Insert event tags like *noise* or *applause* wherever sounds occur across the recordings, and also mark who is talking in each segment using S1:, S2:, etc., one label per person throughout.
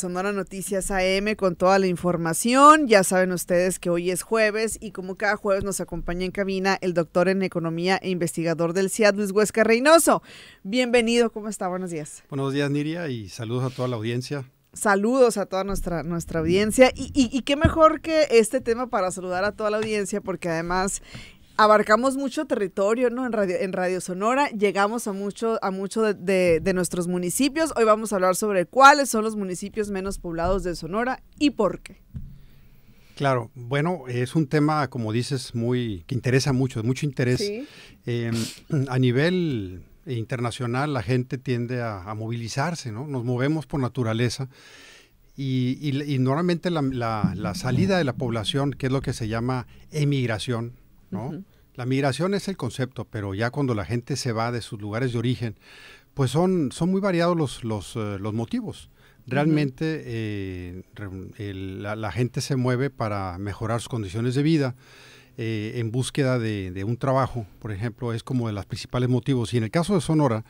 S1: Sonora Noticias AM con toda la información. Ya saben ustedes que hoy es jueves y como cada jueves nos acompaña en cabina el doctor en economía e investigador del CIAD, Luis Huesca Reynoso. Bienvenido, ¿cómo está? Buenos días.
S2: Buenos días, Niria, y saludos a toda la audiencia.
S1: Saludos a toda nuestra, nuestra audiencia. y, qué mejor que este tema para saludar a toda la audiencia, porque además abarcamos mucho territorio, ¿no? En Radio, en radio Sonora llegamos a mucho, a mucho de, nuestros municipios. Hoy vamos a hablar sobre cuáles son los municipios menos poblados de Sonora y por qué.
S2: Claro, bueno, es un tema, como dices, muy que interesa mucho, de mucho interés. Em, a nivel internacional, la gente tiende a, movilizarse, ¿no? Nos movemos por naturaleza. Y, normalmente la, salida de la población, que es lo que se llama emigración, ¿no? La migración es el concepto, pero ya cuando la gente se va de sus lugares de origen, pues son, son muy variados los, los, eh, motivos. Realmente eh, la, gente se mueve para mejorar sus condiciones de vida. Eh, en búsqueda de, un trabajo, por ejemplo, es como de los principales motivos. Y en el caso de Sonora,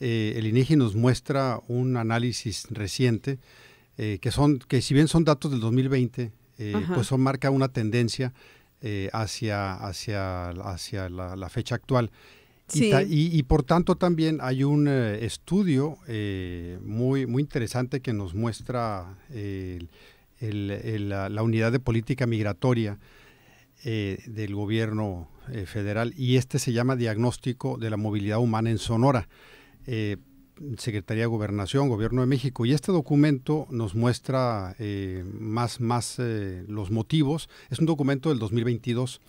S2: el INEGI e nos muestra un análisis reciente que son que si bien son datos del 2020, pues son marca una tendencia hacia, eh, hacia, hacia la, fecha actual. Y, por tanto también hay un eh, estudio eh, muy, muy interesante que nos muestra la, unidad de política migratoria del gobierno federal y este se llama Diagnóstico de la Movilidad Humana en Sonora. Secretaría de Gobernación, Gobierno de México. Y este documento nos muestra eh, más, más eh, los motivos. Es un documento del 2022.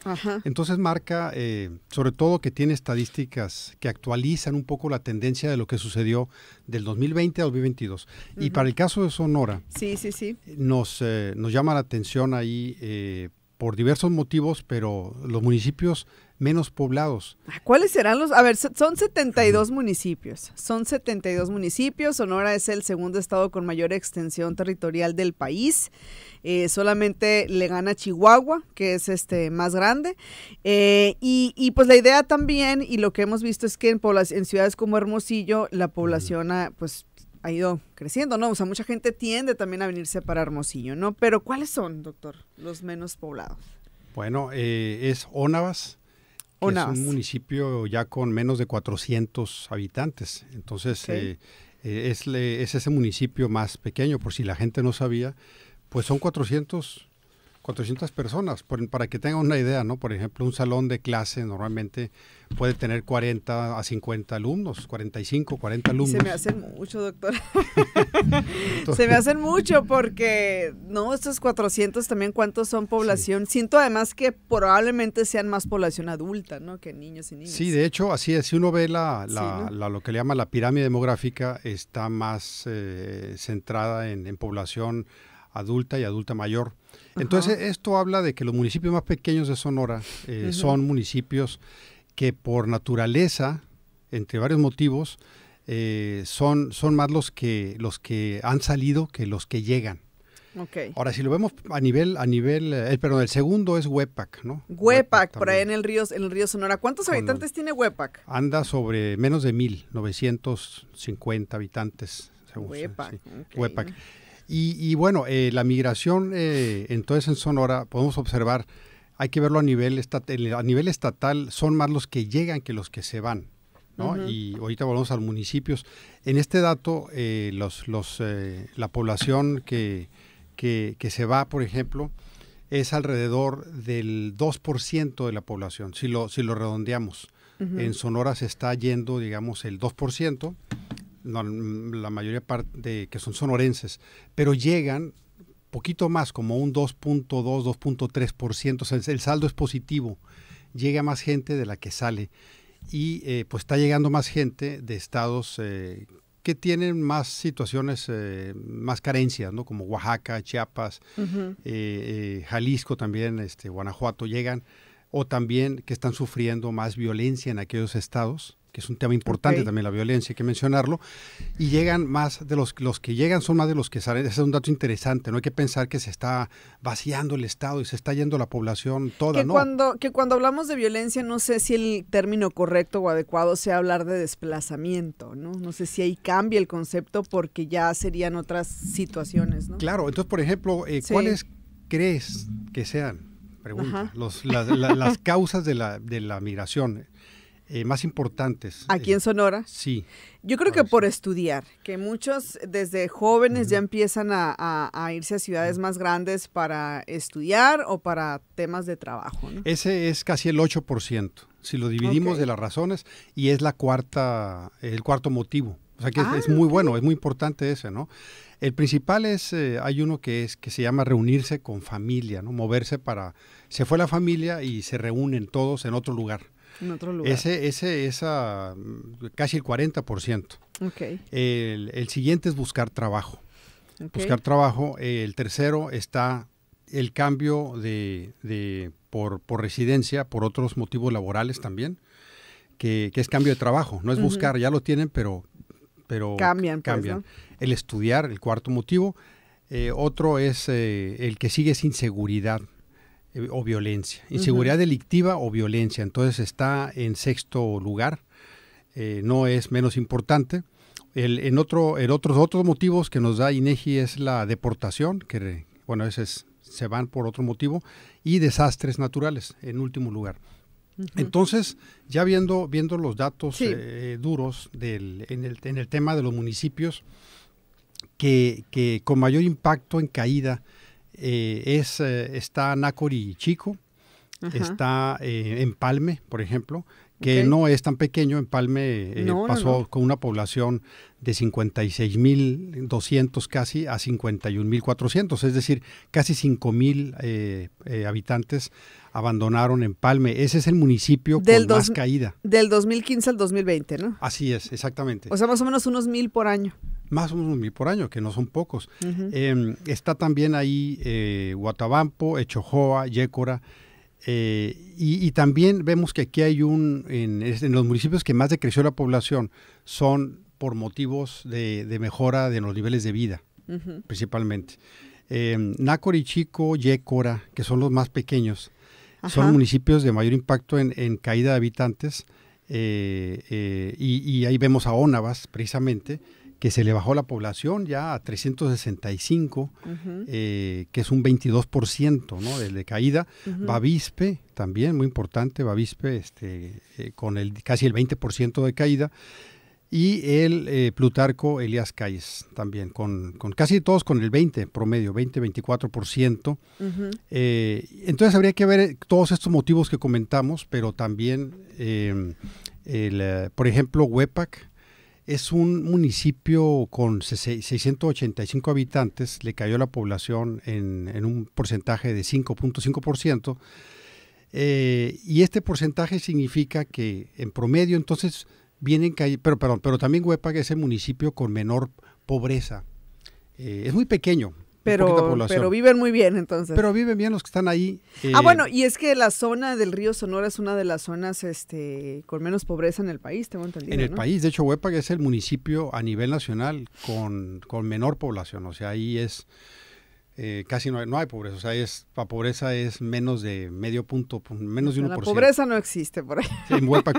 S2: Entonces marca, eh, sobre todo, que tiene estadísticas que actualizan un poco la tendencia de lo que sucedió del 2020 al 2022. Y para el caso de Sonora,
S1: sí, sí, sí.
S2: Nos, nos llama la atención ahí por diversos motivos, pero los municipios menos poblados.
S1: Ah, ¿Cuáles serán los? A ver, son 72 municipios. Son 72 municipios. Sonora es el segundo estado con mayor extensión territorial del país. Eh, solamente le gana Chihuahua, que es este más grande. Eh, y, pues la idea también, y lo que hemos visto es que en, en ciudades como Hermosillo, la población ha, pues, ha ido creciendo, ¿no? O sea, mucha gente tiende también a venirse para Hermosillo, ¿no? Pero ¿cuáles son, doctor, los menos poblados?
S2: Bueno, eh, es Ónavas, es un municipio ya con menos de 400 habitantes. Entonces, eh, eh, es, es ese municipio más pequeño, por si la gente no sabía, pues son 400 400 personas, para que tengan una idea, ¿no? Por ejemplo, un salón de clase normalmente puede tener 40 a 50 alumnos, 45, 40 alumnos. Se me
S1: hacen mucho, doctor.
S2: *laughs* se me hacen
S1: mucho porque, no, estos 400 también, ¿cuántos son población? Siento además que probablemente sean más población adulta, ¿no? Que niños y niñas.
S2: Sí, de hecho, así es. Si uno ve la, lo que le llama la pirámide demográfica, está más eh, centrada en, en población adulta y adulta mayor. Entonces, esto habla de que los municipios más pequeños de Sonora eh, son municipios que por naturaleza, entre varios motivos, eh, son, son más los que, los que han salido que los que llegan. Okay. Ahora, si lo vemos a nivel, a nivel, eh, perdón, el segundo es Huepac, ¿no?
S1: Huepac, por ahí en el río, en el río Sonora. ¿Cuántos habitantes tiene Huepac?
S2: Anda sobre menos de mil, habitantes. Según Huepac. Huepac. Y, bueno, eh, la migración eh, entonces en Sonora podemos observar, hay que verlo a nivel, estatal, a nivel estatal, son más los que llegan que los que se van. ¿no? Y ahorita volvemos a los municipios. En este dato, eh, los, los, la población que, que, se va, por ejemplo, es alrededor del 2% de la población, si lo, si lo redondeamos. En Sonora se está yendo, digamos, el 2% la, mayoría parte que son sonorenses, pero llegan poquito más, como un 2.2, 2.3%, o el saldo es positivo, llega más gente de la que sale y eh, pues está llegando más gente de estados eh, que tienen más situaciones, eh, más carencias, ¿no? Como Oaxaca, Chiapas, Jalisco también, este, Guanajuato llegan, o también que están sufriendo más violencia en aquellos estados que es un tema importante también la violencia, hay que mencionarlo, y llegan más de los, los que llegan son más de los que salen, ese es un dato interesante, no hay que pensar que se está vaciando el Estado y se está yendo la población toda, que Cuando,
S1: que cuando hablamos de violencia no sé si el término correcto o adecuado sea hablar de desplazamiento, ¿no? No sé si ahí cambia el concepto porque ya serían otras situaciones,
S2: ¿no? Claro, entonces, por ejemplo, eh, ¿cuáles crees que sean? Pregunta, las, las *laughs* causas de la, de la migración. Eh, más importantes.
S1: ¿Aquí eh, en Sonora? Sí. Yo creo que por estudiar, que muchos desde jóvenes ya empiezan a, irse a ciudades más grandes para estudiar o para temas de trabajo.
S2: Ese es casi el 8%, si lo dividimos de las razones, y es la cuarta, el cuarto motivo. O sea que es, ah, muy bueno, es muy importante ese, ¿no? El principal es, eh, hay uno que es que se llama reunirse con familia, ¿no? Moverse para, se fue la familia y se reúnen todos en otro lugar. En otro lugar. Ese, ese, esa, mm, casi el 40%. Okay. El, el, siguiente es buscar trabajo. Buscar trabajo. El tercero está el cambio de, por, residencia, por otros motivos laborales también, que, que es cambio de trabajo. No es buscar, ya lo tienen, pero, pero cambian. Pues, cambian. El estudiar, el cuarto motivo. Eh, otro es eh, el que sigue sin seguridad. Eh, o violencia. Inseguridad delictiva o violencia. Entonces está en sexto lugar. Eh, no es menos importante. El, en otro, otros, otros motivos que nos da INEGI es la deportación, que bueno, ese se van por otro motivo, y desastres naturales, en último lugar. Entonces, ya viendo, viendo los datos eh, duros en, el, tema de los municipios que, que con mayor impacto en caída eh, es, eh, está Nacori Chico, está está eh, Empalme, por ejemplo, que no es tan pequeño. Empalme eh, pasó con una población de 56.200 casi a 51.400, es decir, casi 5.000 eh, habitantes abandonaron Empalme. Ese es el municipio con más caída.
S1: Del 2015 al 2020, ¿no?
S2: Así es, exactamente. O sea,
S1: más o menos unos mil por año
S2: más o menos mil por año, que no son pocos. Em, está también ahí Huatabampo, eh, Guatabampo, Echojoa, Yécora. Eh, y, también vemos que aquí hay un, en, los municipios que más decreció la población son por motivos de, mejora de los niveles de vida, principalmente. Em, chico Yécora, que son los más pequeños, son municipios de mayor impacto en, caída de habitantes. Eh, y, ahí vemos a Onavas precisamente, que se le bajó la población ya a 365, eh, que es un 22% ¿no? de, caída. Bavispe, también muy importante, Bavispe este, eh, con el, casi el 20% de caída. Y el eh, Plutarco Elías Calles también, con, casi todos con el 20 promedio, 20-24%. entonces habría que ver todos estos motivos que comentamos, pero también, por ejemplo, Huepac. Es un municipio con 685 habitantes, le cayó la población en, un porcentaje de 5.5%, eh, y este porcentaje significa que en promedio entonces vienen cayendo, pero, perdón, pero también Huepa es el municipio con menor pobreza. Eh, es muy pequeño, pero,
S1: viven muy bien entonces. Pero viven bien los que están ahí. Ah, eh, bueno, y es que la zona del río Sonora es una de las zonas este, con menos pobreza en el país, tengo entendido. En el país, de
S2: hecho, Huepa es el municipio a nivel nacional con, con menor población, o sea, ahí es eh, casi no hay, no hay, pobreza. O sea, es, la pobreza es menos de medio punto, pues, menos de 1%. La pobreza
S1: no existe por ahí.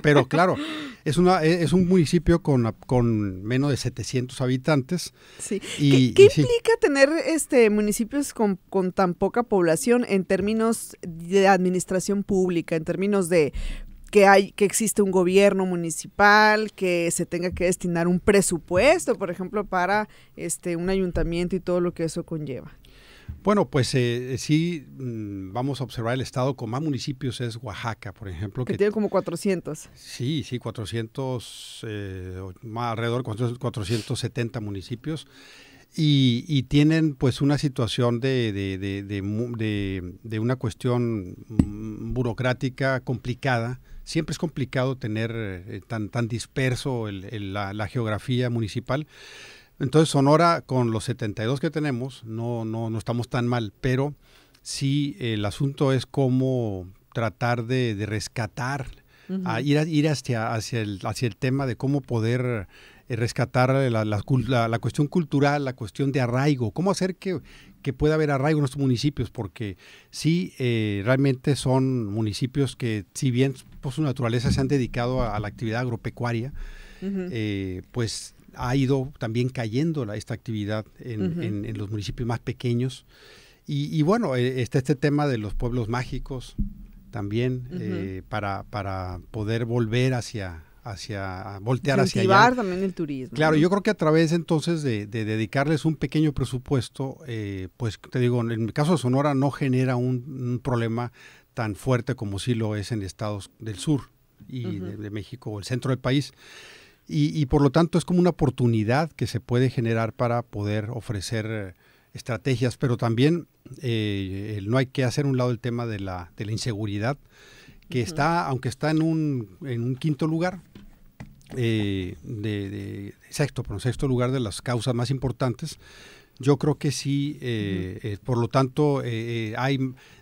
S2: pero *laughs* claro, es, una, e, es un municipio con, con menos de 700 habitantes. Sí. Y, ¿Qué, implica
S1: tener este municipios con, con tan poca población en términos de administración pública, en términos de que hay que existe un gobierno municipal, que se tenga que destinar un presupuesto, por ejemplo, para este un ayuntamiento y todo lo que eso
S2: conlleva. Bueno, pues eh, eh, sí, mm, vamos a observar el estado con más municipios es Oaxaca, por ejemplo. Que, tiene como 400. Sí, sí, 400, eh, más alrededor de 470 municipios. Y, tienen pues una situación de, de, una cuestión mm, burocrática complicada. Siempre es complicado tener tan, tan disperso la geografía municipal. Entonces Sonora con los 72 que tenemos no, no, no estamos tan mal, pero sí el asunto es cómo tratar de, rescatar, a ir, ir hacia, hacia, el, hacia el tema de cómo poder eh, rescatar la, cuestión cultural, la cuestión de arraigo, cómo hacer que, pueda haber arraigo en nuestros municipios, porque sí, eh, realmente son municipios que si bien por pues, su naturaleza se han dedicado a, la actividad agropecuaria, eh, pues ha ido también cayendo la, esta actividad en, los municipios más pequeños. Y, bueno, eh, está este tema de los pueblos mágicos también eh, para, para poder volver hacia, hacia voltear hacia allá. también el turismo. Claro, yo creo que a través entonces de, dedicarles un pequeño presupuesto, eh, pues te digo, en el caso de Sonora no genera un, problema tan fuerte como sí lo es en estados del sur y de, México o el centro del país y, por lo tanto es como una oportunidad que se puede generar para poder ofrecer estrategias, pero también eh, no hay que hacer un lado el tema de la, de la inseguridad, que está, aunque está en un, en un quinto lugar, eh, de, sexto, pero sexto lugar de las causas más importantes, yo creo que sí, eh, por lo tanto, hay,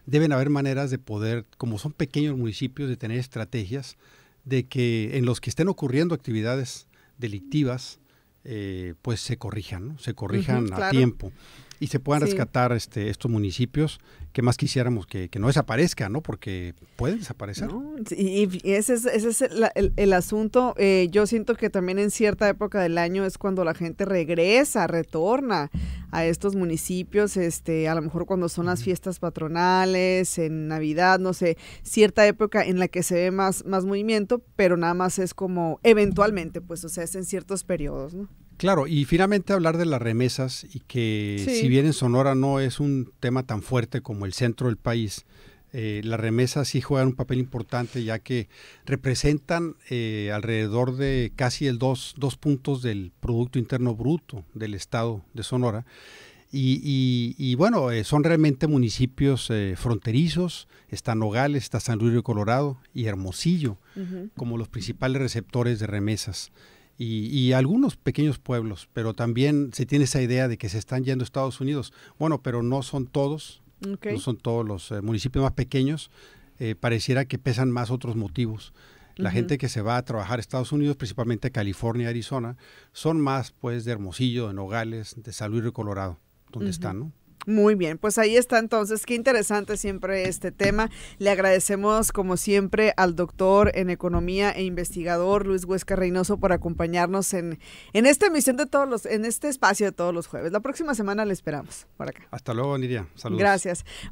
S2: deben haber maneras de poder, como son pequeños municipios, de tener estrategias de que en los que estén ocurriendo actividades delictivas, eh, pues se corrijan, ¿no? se corrijan a tiempo. Y se puedan rescatar este, estos municipios que más quisiéramos que, no desaparezcan, ¿no? Porque pueden desaparecer.
S1: y, ese es, el, asunto. Eh, yo siento que también en cierta época del año es cuando la gente regresa, retorna a estos municipios, este, a lo mejor cuando son las fiestas patronales, en Navidad, no sé, cierta época en la que se ve más, más movimiento, pero nada más es como eventualmente, pues, o sea, es en ciertos periodos, ¿no?
S2: Claro, y finalmente hablar de las remesas y que si bien en Sonora no es un tema tan fuerte como el centro del país, eh, las remesas sí juegan un papel importante ya que representan eh, alrededor de casi el dos, puntos del Producto Interno Bruto del Estado de Sonora. Y, bueno, eh, son realmente municipios fronterizos, está Nogales, está San Luis de Colorado y Hermosillo como los principales receptores de remesas y, algunos pequeños pueblos, pero también se tiene esa idea de que se están yendo a Estados Unidos. Bueno, pero no son todos, no son todos los eh, municipios más pequeños, eh, pareciera que pesan más otros motivos. La gente que se va a trabajar a Estados Unidos, principalmente a California, Arizona, son más pues de Hermosillo, de Nogales, de San Luis Colorado, donde están, ¿no?
S1: Muy bien, pues ahí está entonces, qué interesante siempre este tema. Le agradecemos como siempre al doctor en economía e investigador Luis Huesca Reynoso por acompañarnos en, en esta emisión de todos los, en este espacio de todos los jueves. La próxima semana le esperamos por acá.
S2: Hasta luego, Nidia. Saludos.
S1: Gracias.